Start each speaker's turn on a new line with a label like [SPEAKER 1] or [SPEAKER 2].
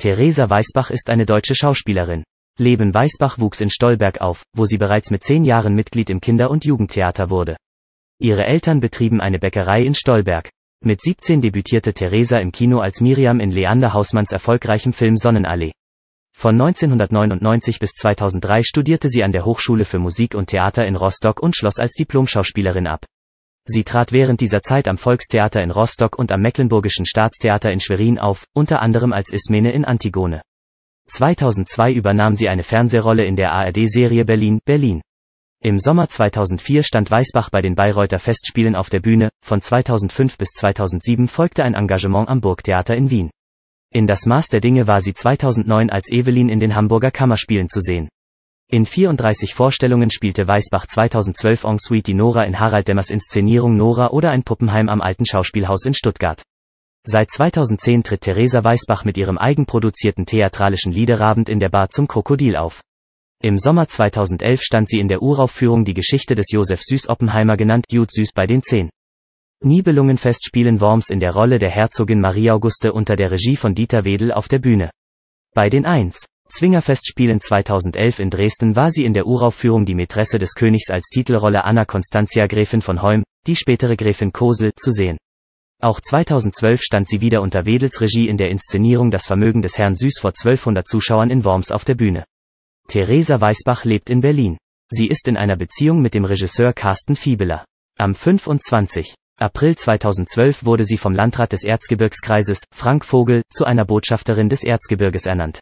[SPEAKER 1] Theresa Weißbach ist eine deutsche Schauspielerin. Leben Weißbach wuchs in Stolberg auf, wo sie bereits mit zehn Jahren Mitglied im Kinder- und Jugendtheater wurde. Ihre Eltern betrieben eine Bäckerei in Stolberg. Mit 17 debütierte Theresa im Kino als Miriam in Leander Hausmanns erfolgreichem Film Sonnenallee. Von 1999 bis 2003 studierte sie an der Hochschule für Musik und Theater in Rostock und schloss als Diplomschauspielerin ab. Sie trat während dieser Zeit am Volkstheater in Rostock und am Mecklenburgischen Staatstheater in Schwerin auf, unter anderem als Ismene in Antigone. 2002 übernahm sie eine Fernsehrolle in der ARD-Serie Berlin, Berlin. Im Sommer 2004 stand Weißbach bei den Bayreuther Festspielen auf der Bühne, von 2005 bis 2007 folgte ein Engagement am Burgtheater in Wien. In das Maß der Dinge war sie 2009 als Evelyn in den Hamburger Kammerspielen zu sehen. In 34 Vorstellungen spielte Weißbach 2012 en suite die Nora in Harald Demmers Inszenierung Nora oder ein Puppenheim am Alten Schauspielhaus in Stuttgart. Seit 2010 tritt Theresa Weißbach mit ihrem eigenproduzierten theatralischen Liederabend in der Bar zum Krokodil auf. Im Sommer 2011 stand sie in der Uraufführung Die Geschichte des Josef Süß Oppenheimer genannt Jude Süß bei den Zehn. Nibelungenfest spielen Worms in der Rolle der Herzogin Marie Auguste unter der Regie von Dieter Wedel auf der Bühne. Bei den Eins. Zwingerfestspielen 2011 in Dresden war sie in der Uraufführung die Mätresse des Königs als Titelrolle Anna Constantia Gräfin von Holm, die spätere Gräfin Kosel, zu sehen. Auch 2012 stand sie wieder unter Wedels Regie in der Inszenierung Das Vermögen des Herrn Süß vor 1200 Zuschauern in Worms auf der Bühne. Theresa Weißbach lebt in Berlin. Sie ist in einer Beziehung mit dem Regisseur Carsten Fiebeler. Am 25. April 2012 wurde sie vom Landrat des Erzgebirgskreises, Frank Vogel, zu einer Botschafterin des Erzgebirges ernannt.